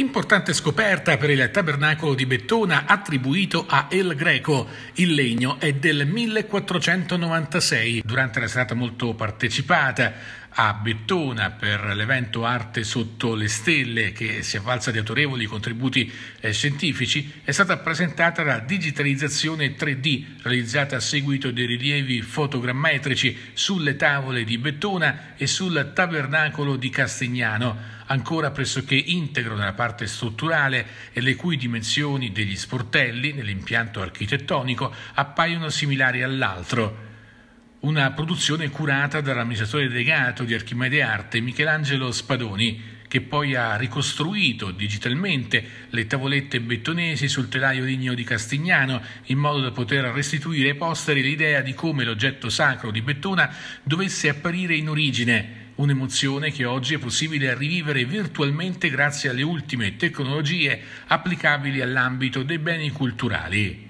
Importante scoperta per il tabernacolo di Bettona attribuito a El Greco. Il legno è del 1496, durante la serata molto partecipata a Bettona per l'evento Arte sotto le stelle che si è avvalsa di autorevoli contributi eh, scientifici, è stata presentata la digitalizzazione 3D realizzata a seguito dei rilievi fotogrammetrici sulle tavole di Bettona e sul tabernacolo di Castignano ancora pressoché integro nella parte strutturale e le cui dimensioni degli sportelli nell'impianto architettonico appaiono similari all'altro una produzione curata dall'amministratore delegato di Archimede Arte Michelangelo Spadoni, che poi ha ricostruito digitalmente le tavolette bettonesi sul telaio ligneo di Castignano in modo da poter restituire ai posteri l'idea di come l'oggetto sacro di Bettona dovesse apparire in origine, un'emozione che oggi è possibile rivivere virtualmente grazie alle ultime tecnologie applicabili all'ambito dei beni culturali.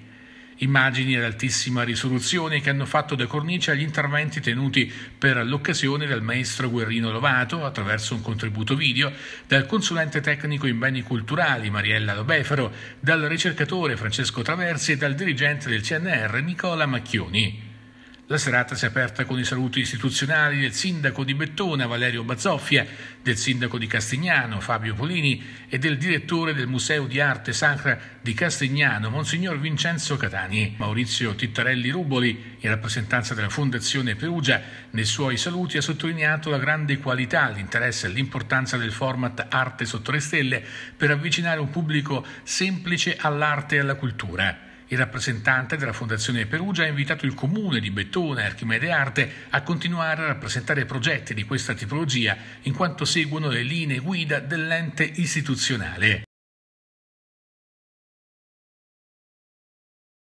Immagini ad altissima risoluzione che hanno fatto da cornice agli interventi tenuti per l'occasione dal maestro Guerrino Lovato attraverso un contributo video, dal consulente tecnico in beni culturali Mariella Lobefero, dal ricercatore Francesco Traversi e dal dirigente del CNR Nicola Macchioni. La serata si è aperta con i saluti istituzionali del sindaco di Bettona Valerio Bazzoffia, del sindaco di Castignano Fabio Polini e del direttore del Museo di Arte Sacra di Castignano Monsignor Vincenzo Catani. Maurizio Tittarelli Ruboli, in rappresentanza della Fondazione Perugia, nei suoi saluti ha sottolineato la grande qualità, l'interesse e l'importanza del format Arte sotto le stelle per avvicinare un pubblico semplice all'arte e alla cultura. Il rappresentante della Fondazione Perugia ha invitato il comune di Bettone, Archimede Arte, a continuare a rappresentare progetti di questa tipologia in quanto seguono le linee guida dell'ente istituzionale.